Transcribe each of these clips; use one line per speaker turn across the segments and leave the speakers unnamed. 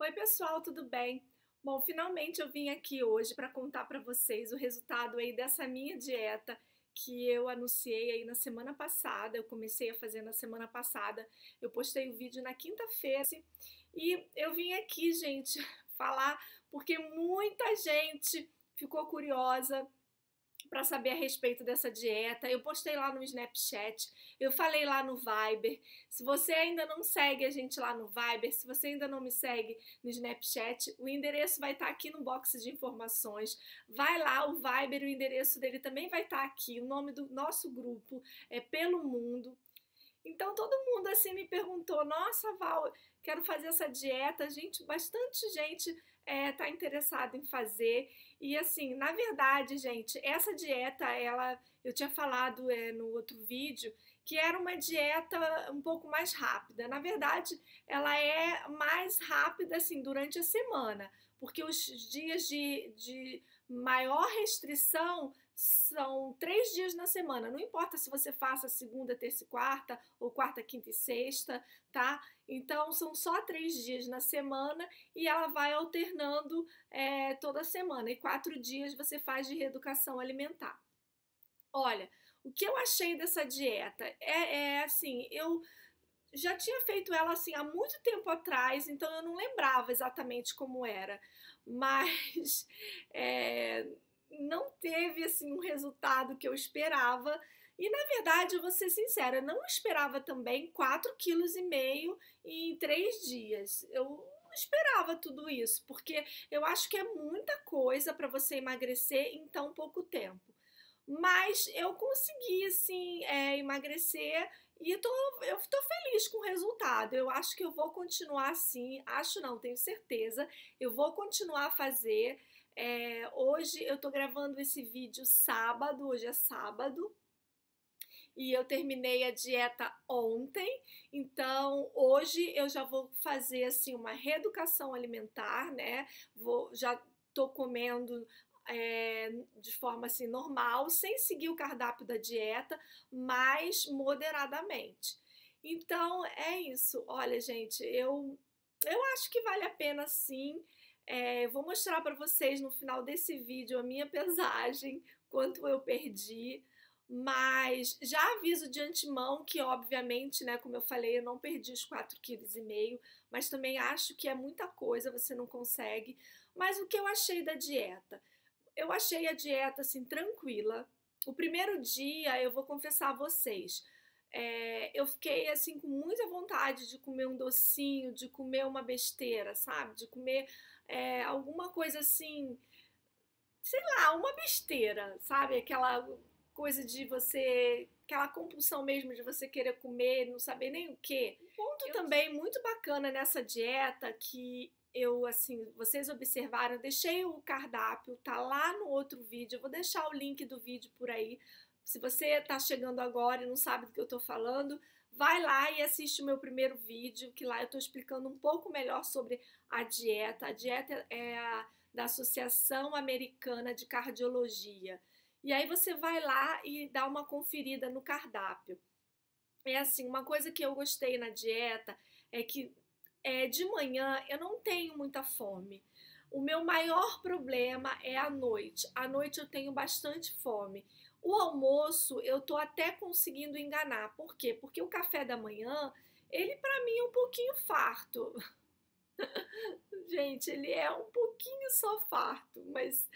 Oi, pessoal, tudo bem? Bom, finalmente eu vim aqui hoje para contar para vocês o resultado aí dessa minha dieta que eu anunciei aí na semana passada. Eu comecei a fazer na semana passada. Eu postei o vídeo na quinta-feira e eu vim aqui, gente, falar porque muita gente ficou curiosa para saber a respeito dessa dieta. Eu postei lá no Snapchat, eu falei lá no Viber. Se você ainda não segue a gente lá no Viber, se você ainda não me segue no Snapchat, o endereço vai estar tá aqui no box de informações. Vai lá, o Viber, o endereço dele também vai estar tá aqui. O nome do nosso grupo é Pelo Mundo. Então todo mundo assim me perguntou: "Nossa, Val, quero fazer essa dieta. Gente, bastante gente está é, tá interessada em fazer. E assim, na verdade, gente, essa dieta, ela, eu tinha falado é, no outro vídeo que era uma dieta um pouco mais rápida. Na verdade, ela é mais rápida assim durante a semana, porque os dias de, de maior restrição são três dias na semana. Não importa se você faça segunda, terça e quarta, ou quarta, quinta e sexta, tá? Então, são só três dias na semana e ela vai alternando é, toda semana. E quatro dias você faz de reeducação alimentar. Olha, o que eu achei dessa dieta é, é assim, eu já tinha feito ela assim há muito tempo atrás, então eu não lembrava exatamente como era, mas é, não teve assim um resultado que eu esperava e na verdade, eu vou ser sincera, não esperava também 4,5 kg em 3 dias. Eu esperava tudo isso, porque eu acho que é muita coisa para você emagrecer em tão pouco tempo. Mas eu consegui, assim, é, emagrecer e tô, eu tô feliz com o resultado. Eu acho que eu vou continuar assim, acho não, tenho certeza. Eu vou continuar a fazer. É, hoje eu tô gravando esse vídeo sábado, hoje é sábado, e eu terminei a dieta ontem, então hoje eu já vou fazer assim uma reeducação alimentar, né? Vou, já tô comendo é, de forma assim normal, sem seguir o cardápio da dieta, mas moderadamente. Então é isso. Olha, gente, eu eu acho que vale a pena sim. É, vou mostrar para vocês no final desse vídeo a minha pesagem, quanto eu perdi mas já aviso de antemão que, obviamente, né, como eu falei, eu não perdi os 4,5 kg, mas também acho que é muita coisa, você não consegue. Mas o que eu achei da dieta? Eu achei a dieta, assim, tranquila. O primeiro dia, eu vou confessar a vocês, é, eu fiquei, assim, com muita vontade de comer um docinho, de comer uma besteira, sabe? De comer é, alguma coisa, assim, sei lá, uma besteira, sabe? Aquela coisa de você. aquela compulsão mesmo de você querer comer, não saber nem o que. Um ponto eu também muito bacana nessa dieta que eu, assim, vocês observaram, eu deixei o cardápio, tá lá no outro vídeo, eu vou deixar o link do vídeo por aí. Se você tá chegando agora e não sabe do que eu tô falando, vai lá e assiste o meu primeiro vídeo, que lá eu tô explicando um pouco melhor sobre a dieta. A dieta é a, da Associação Americana de Cardiologia. E aí você vai lá e dá uma conferida no cardápio. É assim, uma coisa que eu gostei na dieta é que é, de manhã eu não tenho muita fome. O meu maior problema é à noite. À noite eu tenho bastante fome. O almoço eu tô até conseguindo enganar. Por quê? Porque o café da manhã, ele para mim é um pouquinho farto. Gente, ele é um pouquinho só farto, mas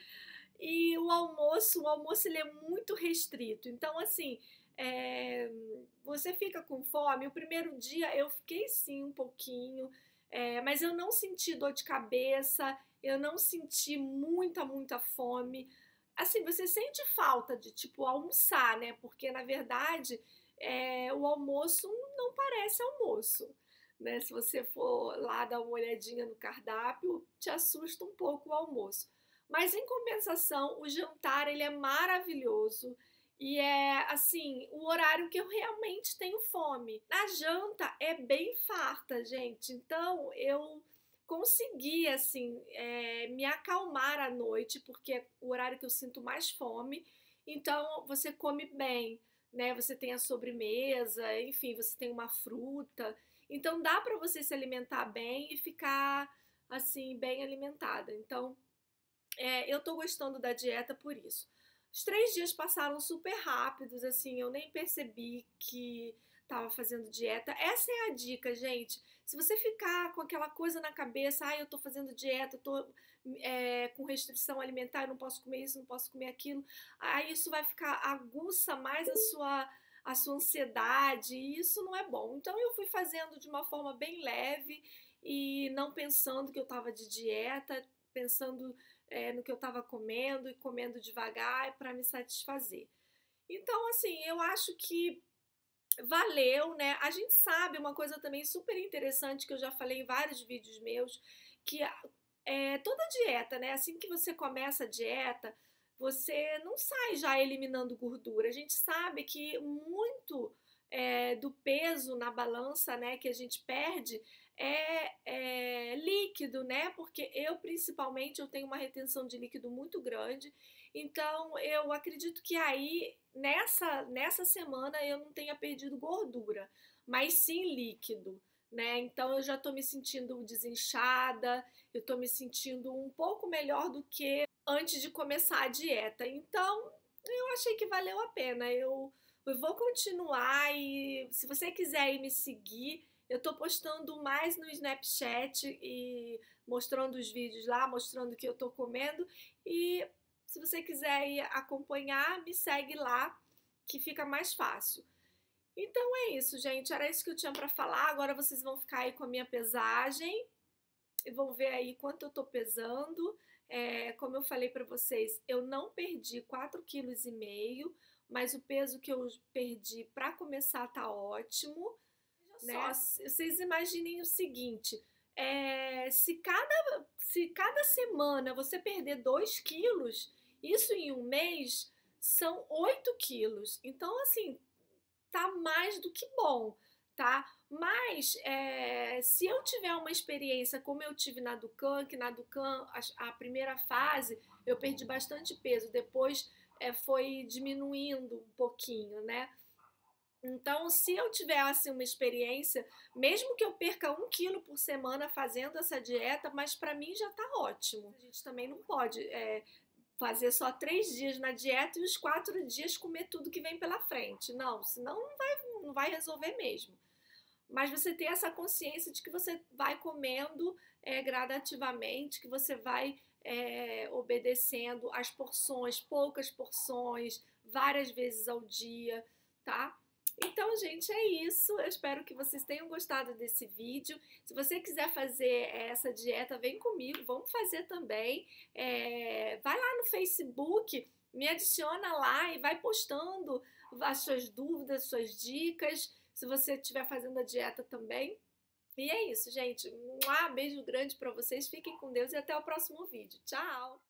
e o almoço, o almoço ele é muito restrito. Então, assim, é, você fica com fome. O primeiro dia eu fiquei sim um pouquinho, é, mas eu não senti dor de cabeça, eu não senti muita, muita fome. Assim, você sente falta de tipo almoçar, né? Porque na verdade é, o almoço não parece almoço. Né? Se você for lá dar uma olhadinha no cardápio, te assusta um pouco o almoço. Mas em compensação, o jantar ele é maravilhoso. E é assim, o horário que eu realmente tenho fome. na janta é bem farta, gente. Então eu consegui assim é, me acalmar à noite, porque é o horário que eu sinto mais fome. Então você come bem, né? Você tem a sobremesa, enfim, você tem uma fruta. Então dá para você se alimentar bem e ficar assim bem alimentada. Então é, eu tô gostando da dieta por isso. Os três dias passaram super rápidos, assim, eu nem percebi que estava fazendo dieta. Essa é a dica, gente. Se você ficar com aquela coisa na cabeça, ah, eu tô fazendo dieta, estou tô é, com restrição alimentar, eu não posso comer isso, não posso comer aquilo, aí isso vai ficar, aguça mais a sua, a sua ansiedade, e isso não é bom. Então eu fui fazendo de uma forma bem leve e não pensando que eu estava de dieta, pensando é, no que eu estava comendo e comendo devagar para me satisfazer. Então, assim, eu acho que valeu, né? A gente sabe uma coisa também super interessante que eu já falei em vários vídeos meus, que é, toda dieta, né? Assim que você começa a dieta, você não sai já eliminando gordura. A gente sabe que muito é, do peso na balança né, que a gente perde é, é, líquido, né? Porque eu, principalmente, eu tenho uma retenção de líquido muito grande. Então, eu acredito que aí, nessa, nessa semana, eu não tenha perdido gordura, mas sim líquido. Né? Então eu já estou me sentindo desinchada, eu estou me sentindo um pouco melhor do que antes de começar a dieta. Então eu achei que valeu a pena. Eu eu vou continuar e se você quiser me seguir, eu tô postando mais no Snapchat e mostrando os vídeos lá, mostrando o que eu tô comendo. E se você quiser acompanhar, me segue lá, que fica mais fácil. Então é isso, gente. Era isso que eu tinha para falar. Agora vocês vão ficar aí com a minha pesagem e vão ver aí quanto eu tô pesando. É, como eu falei para vocês, eu não perdi 4,5 kg mas o peso que eu perdi para começar tá ótimo. Né? vocês imaginem o seguinte: é, se, cada, se cada semana você perder 2 quilos, isso em um mês são 8 quilos. Então, assim, tá mais do que bom, tá? Mas é, se eu tiver uma experiência como eu tive na Ducan, que na Ducan, a, a primeira fase, eu perdi bastante peso, depois é, foi diminuindo um pouquinho, né? Então, se eu tivesse assim, uma experiência, mesmo que eu perca um quilo por semana fazendo essa dieta, mas para mim já está ótimo. A gente também não pode é, fazer só três dias na dieta e os quatro dias comer tudo que vem pela frente. Não, senão não vai, não vai resolver mesmo. Mas você tem essa consciência de que você vai comendo é, gradativamente, que você vai é, obedecendo as porções, poucas porções, várias vezes ao dia, tá? Então, gente, é isso. Eu espero que vocês tenham gostado desse vídeo. Se você quiser fazer essa dieta, vem comigo, vamos fazer também. É, vai lá no Facebook, me adiciona lá e vai postando as suas dúvidas, suas dicas. Se você estiver fazendo a dieta também, e é isso, gente. Um beijo grande para vocês. Fiquem com Deus e até o próximo vídeo. Tchau!